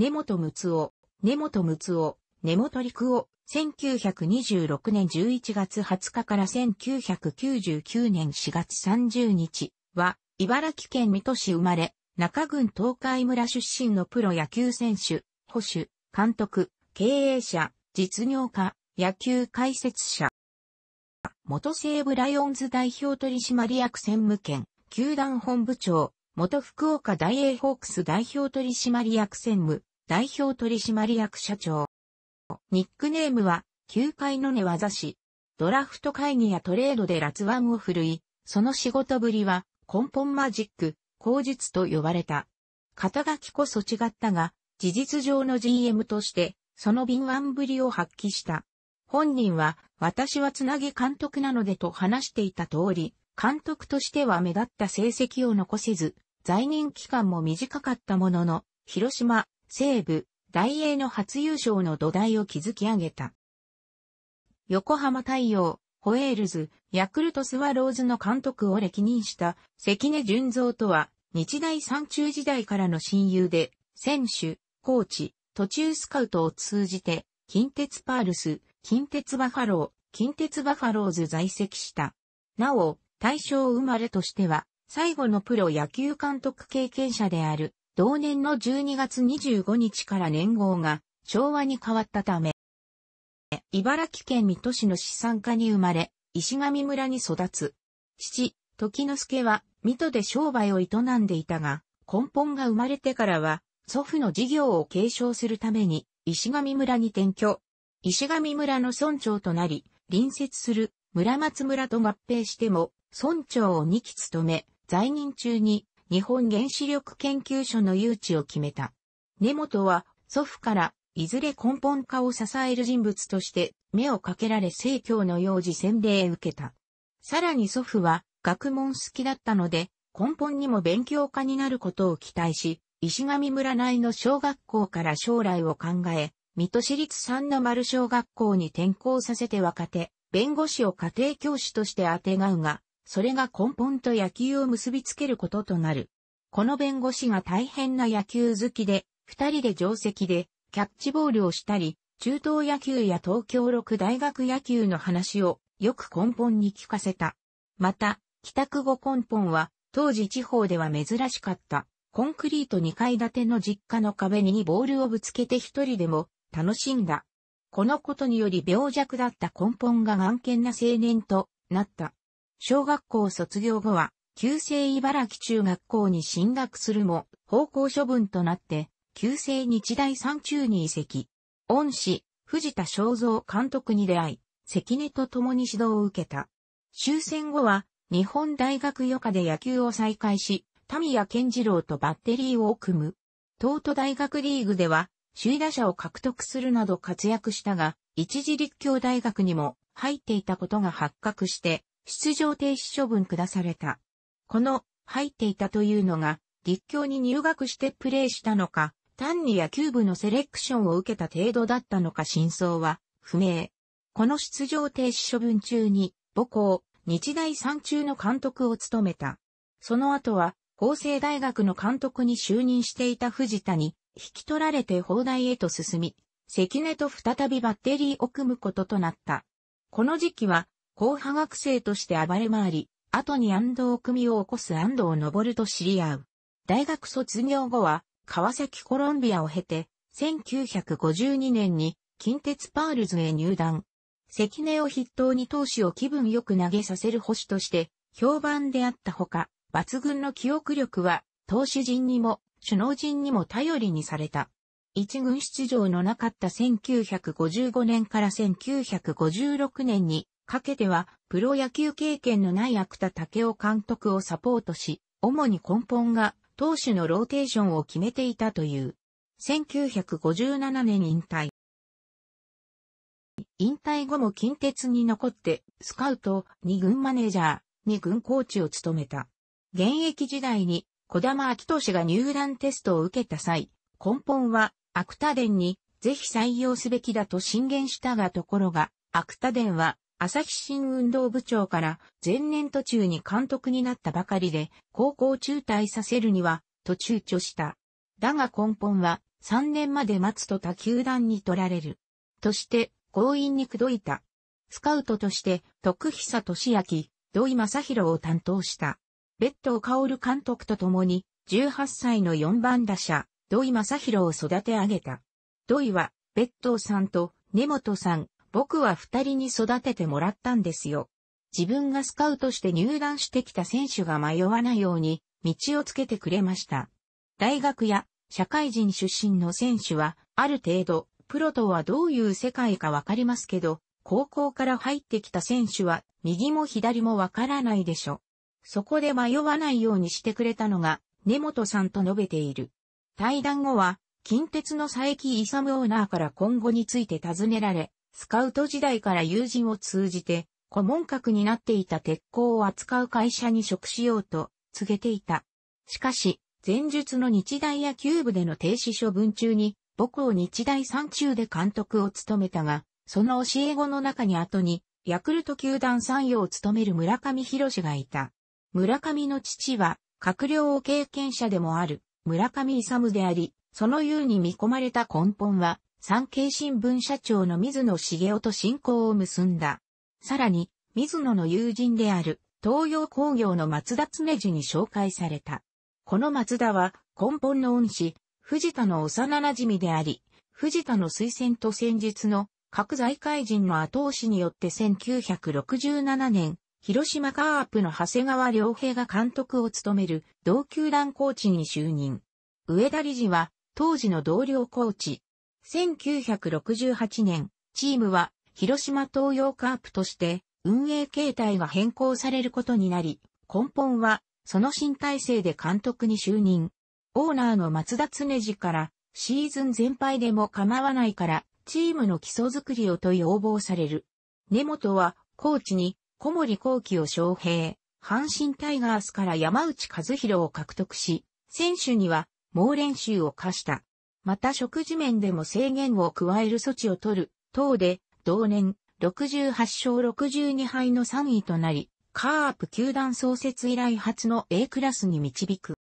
根本睦夫、根本睦夫、根本陸夫、1926年11月20日から1999年4月30日は、茨城県水戸市生まれ、中郡東海村出身のプロ野球選手、保守、監督、経営者、実業家、野球解説者。元西武ライオンズ代表取締役専務権、球団本部長、元福岡大英ホークス代表取締役専務、代表取締役社長。ニックネームは、球界の寝技師。ドラフト会議やトレードで辣腕を振るい、その仕事ぶりは、根本マジック、口述と呼ばれた。肩書きこそ違ったが、事実上の GM として、その敏腕ぶりを発揮した。本人は、私はつなぎ監督なのでと話していた通り、監督としては目立った成績を残せず、在任期間も短かったものの、広島、西武、大英の初優勝の土台を築き上げた。横浜太陽、ホエールズ、ヤクルトスワローズの監督を歴任した関根純三とは、日大三中時代からの親友で、選手、コーチ、途中スカウトを通じて、近鉄パールス、近鉄バファロー、近鉄バファローズ在籍した。なお、大正生まれとしては、最後のプロ野球監督経験者である、同年の12月25日から年号が昭和に変わったため、茨城県水戸市の資産家に生まれ、石上村に育つ。父、時之助は水戸で商売を営んでいたが、根本が生まれてからは、祖父の事業を継承するために、石上村に転居。石上村の村長となり、隣接する村松村と合併しても、村長を2期務め、在任中に日本原子力研究所の誘致を決めた。根本は祖父からいずれ根本化を支える人物として目をかけられ政教の幼児洗礼へ受けた。さらに祖父は学問好きだったので根本にも勉強家になることを期待し、石上村内の小学校から将来を考え、水戸市立三の丸小学校に転校させて若手、弁護士を家庭教師としてあてがうが、それが根本と野球を結びつけることとなる。この弁護士が大変な野球好きで、二人で定席で、キャッチボールをしたり、中東野球や東京六大学野球の話をよく根本に聞かせた。また、帰宅後根本は、当時地方では珍しかった、コンクリート2階建ての実家の壁にボールをぶつけて一人でも楽しんだ。このことにより病弱だった根本が眼見な青年となった。小学校卒業後は、旧制茨城中学校に進学するも、方向処分となって、旧制日大三中に移籍。恩師、藤田正三監督に出会い、関根と共に指導を受けた。終戦後は、日本大学余科で野球を再開し、民谷健次郎とバッテリーを組む。東都大学リーグでは、首位打者を獲得するなど活躍したが、一時立教大学にも入っていたことが発覚して、出場停止処分下された。この、入っていたというのが、立教に入学してプレーしたのか、単に野球部のセレクションを受けた程度だったのか真相は不明。この出場停止処分中に母校、日大三中の監督を務めた。その後は、法政大学の監督に就任していた藤田に、引き取られて放題へと進み、関根と再びバッテリーを組むこととなった。この時期は、後派学生として暴れ回り、後に安藤組を起こす安藤昇と知り合う。大学卒業後は、川崎コロンビアを経て、1952年に近鉄パールズへ入団。関根を筆頭に投手を気分よく投げさせる保守として評判であったほか、抜群の記憶力は投手陣にも首脳陣にも頼りにされた。一軍出場のなかった1955年から1956年にかけては、プロ野球経験のない芥田武雄監督をサポートし、主に根本が投手のローテーションを決めていたという。1957年引退。引退後も近鉄に残って、スカウト、二軍マネージャー、二軍コーチを務めた。現役時代に、小玉秋投手が入団テストを受けた際、根本は、アクタに、ぜひ採用すべきだと進言したがところが、アクタは、朝日新運動部長から前年途中に監督になったばかりで、高校中退させるには、と躊躇した。だが根本は、3年まで待つと他球団に取られる。として、強引に口説いた。スカウトとして、徳久俊明、土井正宏を担当した。別途薫監督と共に、18歳の4番打者、土井正宏を育て上げた。土井は、別途さんと根本さん、僕は二人に育ててもらったんですよ。自分がスカウトして入団してきた選手が迷わないように道をつけてくれました。大学や社会人出身の選手はある程度プロとはどういう世界かわかりますけど、高校から入ってきた選手は右も左もわからないでしょ。そこで迷わないようにしてくれたのが根本さんと述べている。対談後は近鉄の佐伯勇オーナーから今後について尋ねられ、スカウト時代から友人を通じて、顧問格になっていた鉄鋼を扱う会社に職しようと告げていた。しかし、前述の日大野球部での停止処分中に、母校日大三中で監督を務めたが、その教え子の中に後に、ヤクルト球団参与を務める村上博がいた。村上の父は、閣僚を経験者でもある、村上勇であり、その優に見込まれた根本は、産経新聞社長の水野茂夫と親交を結んだ。さらに、水野の友人である東洋工業の松田常次に紹介された。この松田は根本の恩師、藤田の幼馴染であり、藤田の推薦と戦術の各財界人の後押しによって1967年、広島カープの長谷川良平が監督を務める同級団コーチに就任。上田理事は当時の同僚コーチ、1968年、チームは広島東洋カープとして運営形態が変更されることになり、根本はその新体制で監督に就任。オーナーの松田恒次からシーズン全敗でも構わないからチームの基礎づくりをと要望される。根本はコーチに小森幸輝を招聘、阪神タイガースから山内和弘を獲得し、選手には猛練習を課した。また食事面でも制限を加える措置を取る、等で、同年、68勝62敗の3位となり、カープ球団創設以来初の A クラスに導く。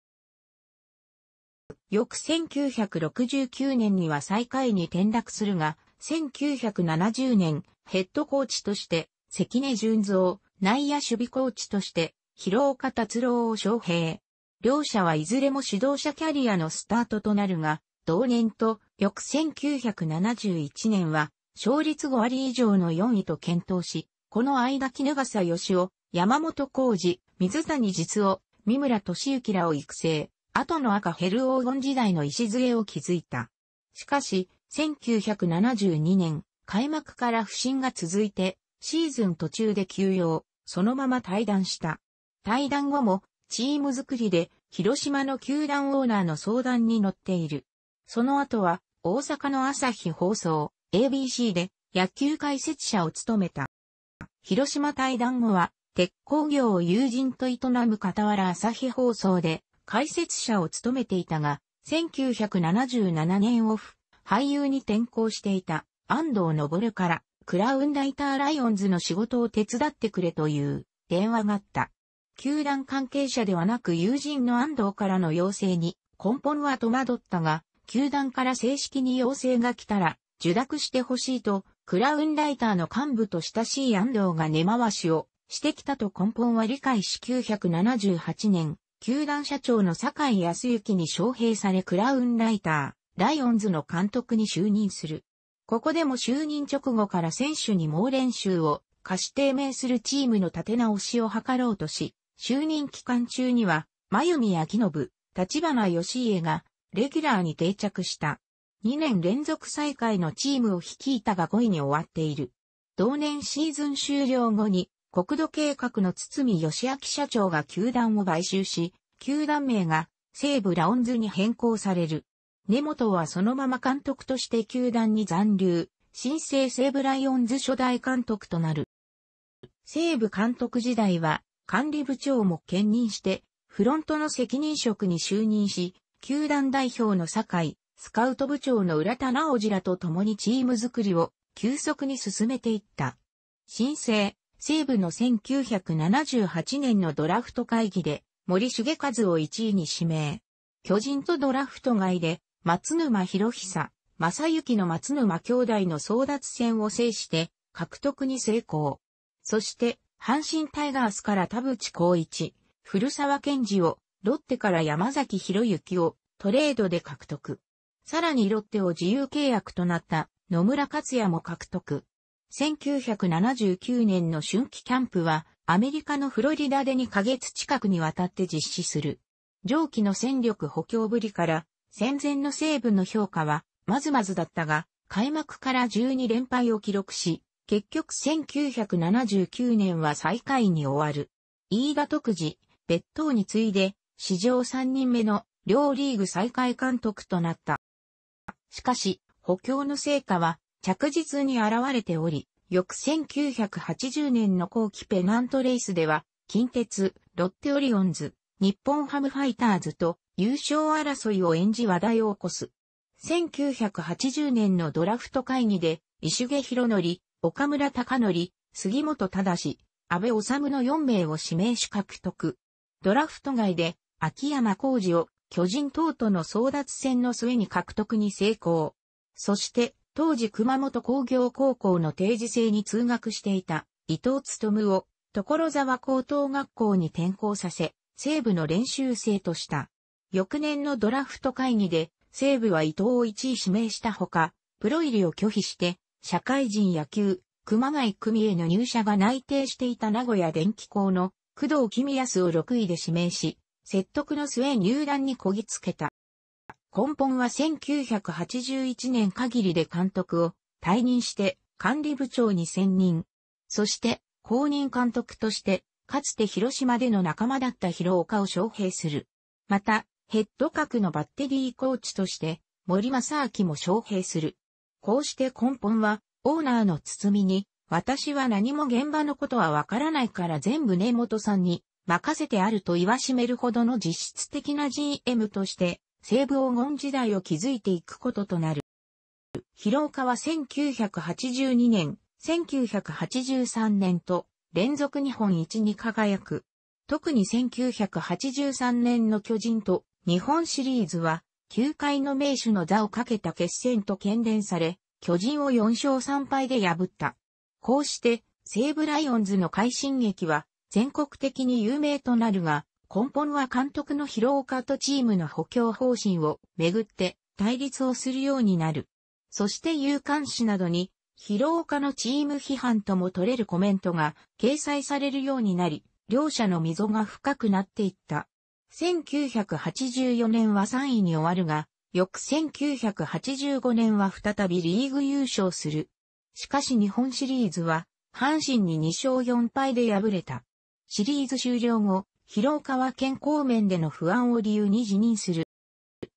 翌1969年には最下位に転落するが、1970年、ヘッドコーチとして、関根純三、内野守備コーチとして、広岡達郎を招聘。両者はいずれも指導者キャリアのスタートとなるが、同年と翌1971年は、勝率5割以上の4位と検討し、この間木長佐義雄、山本浩二、水谷実夫、三村敏之らを育成、後の赤ヘル黄金時代の礎を築いた。しかし、1972年、開幕から不振が続いて、シーズン途中で休養、そのまま退団した。退団後も、チーム作りで、広島の球団オーナーの相談に乗っている。その後は、大阪の朝日放送、ABC で野球解説者を務めた。広島対談後は、鉄工業を友人と営む傍ら朝日放送で解説者を務めていたが、1977年オフ、俳優に転向していた安藤昇から、クラウンライターライオンズの仕事を手伝ってくれという電話があった。球団関係者ではなく友人の安藤からの要請に根本は戸惑ったが、球団から正式に要請が来たら、受諾してほしいと、クラウンライターの幹部と親しい安藤が根回しをしてきたと根本は理解し978年、球団社長の坂井康之に招聘されクラウンライター、ライオンズの監督に就任する。ここでも就任直後から選手に猛練習を貸し低迷するチームの立て直しを図ろうとし、就任期間中には、真由美明信、立花義家がレギュラーに定着した。2年連続再開のチームを率いたが5位に終わっている。同年シーズン終了後に、国土計画の堤義明社長が球団を買収し、球団名が西武ラオンズに変更される。根本はそのまま監督として球団に残留、新生西武ライオンズ初代監督となる。西武監督時代は管理部長も兼任して、フロントの責任職に就任し、球団代表の酒井、スカウト部長の浦田直次らと共にチーム作りを急速に進めていった。新生、西部の1978年のドラフト会議で森重和を1位に指名。巨人とドラフト外で松沼博久、正幸の松沼兄弟の争奪戦を制して獲得に成功。そして、阪神タイガースから田淵光一、古沢健二をロッテから山崎博之をトレードで獲得。さらにロッテを自由契約となった野村克也も獲得。1979年の春季キャンプはアメリカのフロリダで2ヶ月近くにわたって実施する。上記の戦力補強ぶりから戦前の西部の評価はまずまずだったが開幕から12連敗を記録し、結局1979年は最下位に終わる。飯田特次、別当に次いで史上3人目の両リーグ再開監督となった。しかし、補強の成果は着実に現れており、翌1980年の後期ペナントレースでは、近鉄、ロッテオリオンズ、日本ハムファイターズと優勝争いを演じ話題を起こす。1980年のドラフト会議で、石毛博則、岡村隆則、杉本忠、安倍治の4名を指名し獲得。ドラフト外で秋山浩二を巨人等との争奪戦の末に獲得に成功。そして、当時熊本工業高校の定時制に通学していた伊藤務を所沢高等学校に転校させ、西部の練習生とした。翌年のドラフト会議で、西部は伊藤を1位指名したほか、プロ入りを拒否して、社会人野球、熊谷組への入社が内定していた名古屋電気校の工藤公康を6位で指名し、説得の末入団にこぎつけた。根本は1981年限りで監督を退任して管理部長に専任。そして公認監督としてかつて広島での仲間だった広岡を招聘する。また、ヘッド格のバッテリーコーチとして、森正明も招聘する。こうして根本は、オーナーの包みに、私は何も現場のことはわからないから全部根本さんに任せてあると言わしめるほどの実質的な GM として、西部黄金時代を築いていくこととなる。広岡は1982年、1983年と連続日本一に輝く。特に1983年の巨人と日本シリーズは、球界の名手の座をかけた決戦と懸念され、巨人を4勝3敗で破った。こうして、西武ライオンズの快進撃は、全国的に有名となるが、根本は監督の広岡とチームの補強方針をめぐって対立をするようになる。そして有刊誌などに、広岡のチーム批判とも取れるコメントが掲載されるようになり、両者の溝が深くなっていった。1984年は3位に終わるが、翌1985年は再びリーグ優勝する。しかし日本シリーズは、阪神に2勝4敗で敗れた。シリーズ終了後、広岡は健康面での不安を理由に辞任する。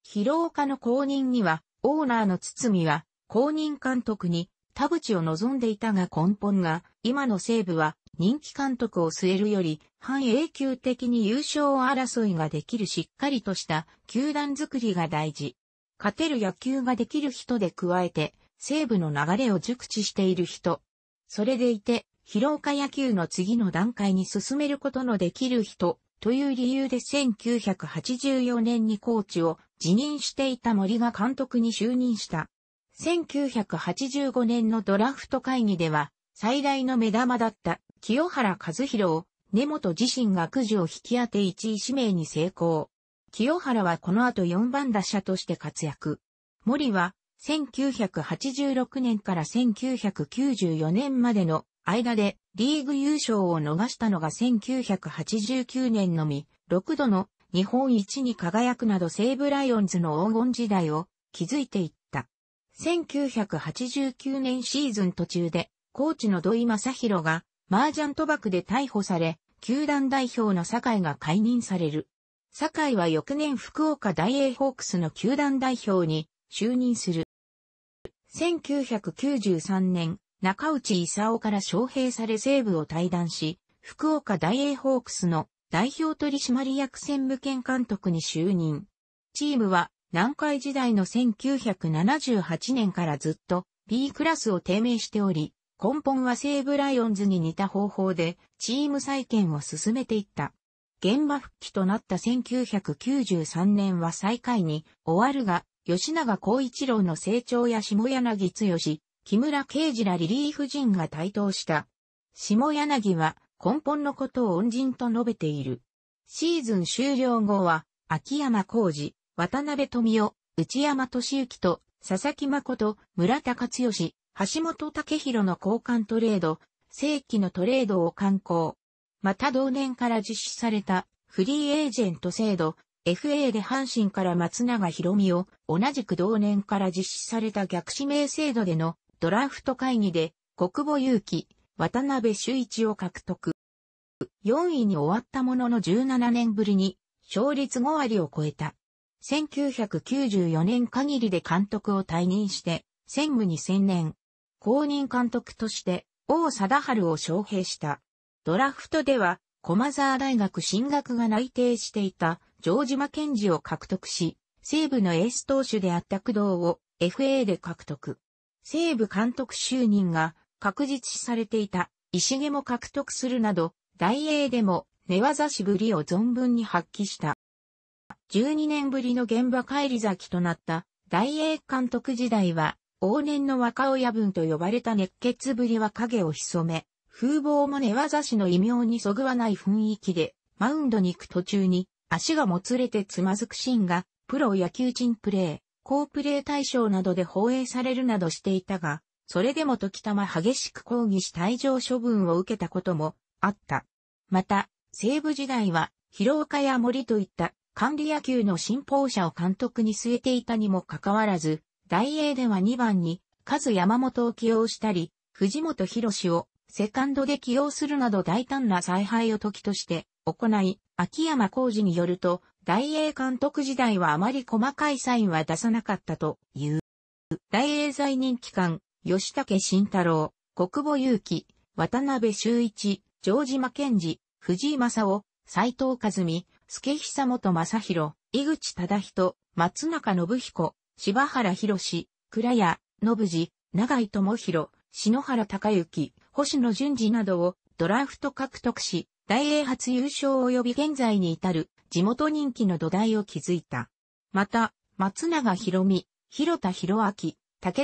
広岡の公認には、オーナーの堤は、公認監督に田淵を望んでいたが根本が、今の西部は人気監督を据えるより、半永久的に優勝争いができるしっかりとした球団作りが大事。勝てる野球ができる人で加えて、西部の流れを熟知している人。それでいて、広岡野球の次の段階に進めることのできる人という理由で1984年にコーチを辞任していた森が監督に就任した。1985年のドラフト会議では最大の目玉だった清原和弘を根本自身がくじを引き当て1位指名に成功。清原はこの後4番打者として活躍。森は1986年から1994年までの間でリーグ優勝を逃したのが1989年のみ、6度の日本一に輝くなど西武ライオンズの黄金時代を築いていった。1989年シーズン途中で、コーチの土井正宏が、麻雀賭博で逮捕され、球団代表の酒井が解任される。酒井は翌年福岡大英ホークスの球団代表に就任する。1993年、中内勲から招聘され西部を退団し、福岡大英ホークスの代表取締役専務兼監督に就任。チームは南海時代の1978年からずっと B クラスを低迷しており、根本は西武ライオンズに似た方法でチーム再建を進めていった。現場復帰となった1993年は最下位に終わるが、吉永光一郎の成長や下柳剛、木村刑司らリリーフ陣が台頭した。下柳は根本のことを恩人と述べている。シーズン終了後は、秋山浩二、渡辺富夫、内山俊之と、佐々木誠、村田勝義、橋本武弘の交換トレード、正規のトレードを刊行。また同年から実施されたフリーエージェント制度、FA で阪神から松永博美を同じく同年から実施された逆指名制度でのドラフト会議で、国母勇気、渡辺修一を獲得。4位に終わったものの17年ぶりに、勝率5割を超えた。1994年限りで監督を退任して、専務に専念。公認監督として、王貞治を招聘した。ドラフトでは、駒沢大学進学が内定していた、城島健治を獲得し、西部のエース投手であった工藤を FA で獲得。西部監督就任が確実視されていた石毛も獲得するなど、大英でも寝技しぶりを存分に発揮した。12年ぶりの現場帰り咲きとなった大英監督時代は、往年の若親分と呼ばれた熱血ぶりは影を潜め、風貌も寝技師の異名にそぐわない雰囲気で、マウンドに行く途中に足がもつれてつまずくシーンが、プロ野球陣プレー、好プレー大賞などで放映されるなどしていたが、それでも時たま激しく抗議し退場処分を受けたこともあった。また、西部時代は、広岡や森といった管理野球の信奉者を監督に据えていたにもかかわらず、大英では2番に、カズ山本を起用したり、藤本博士をセカンドで起用するなど大胆な采配を時として行い、秋山浩二によると、大英監督時代はあまり細かいサインは出さなかったという。大英在任期間、吉武慎太郎、国母祐希、渡辺修一、ジョージ・マケンジ、藤井正夫、斎藤和美、助久本正宏、井口忠人、松中信彦、柴原博士、倉谷、信次、長井智弘、篠原隆之、星野淳二などをドラフト獲得し、大英初優勝及び現在に至る地元人気の土台を築いた。また、松永博美、広田博明、武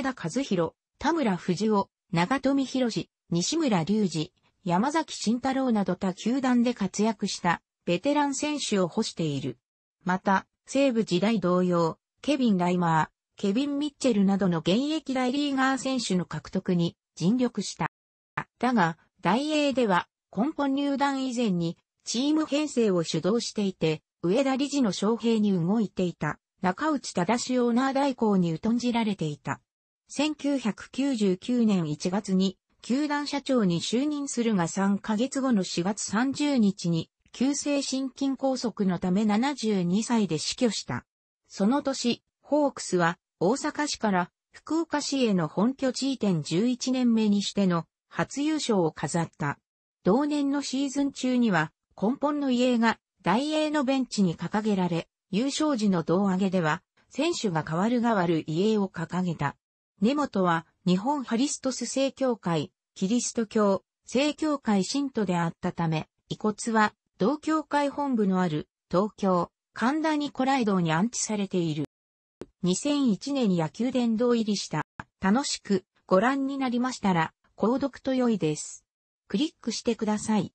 田和弘、田村藤夫、長富博西村隆二、山崎慎太郎など他球団で活躍したベテラン選手を保している。また、西部時代同様、ケビン・ライマー、ケビン・ミッチェルなどの現役大リーガー選手の獲得に尽力した。だが、大英では根本入団以前にチーム編成を主導していて、上田理事の昌平に動いていた中内正オーナー代行に疎んじられていた。1999年1月に球団社長に就任するが3ヶ月後の4月30日に急性心筋梗塞のため72歳で死去した。その年、ホークスは大阪市から福岡市への本拠地移転11年目にしての初優勝を飾った。同年のシーズン中には、根本の遺影が大英のベンチに掲げられ、優勝時の胴上げでは、選手が代わる代わる遺影を掲げた。根本は、日本ハリストス正教会、キリスト教、正教会信徒であったため、遺骨は、同教会本部のある、東京、神田ニコライドに安置されている。2001年に野球殿堂入りした。楽しくご覧になりましたら、購読と良いです。クリックしてください。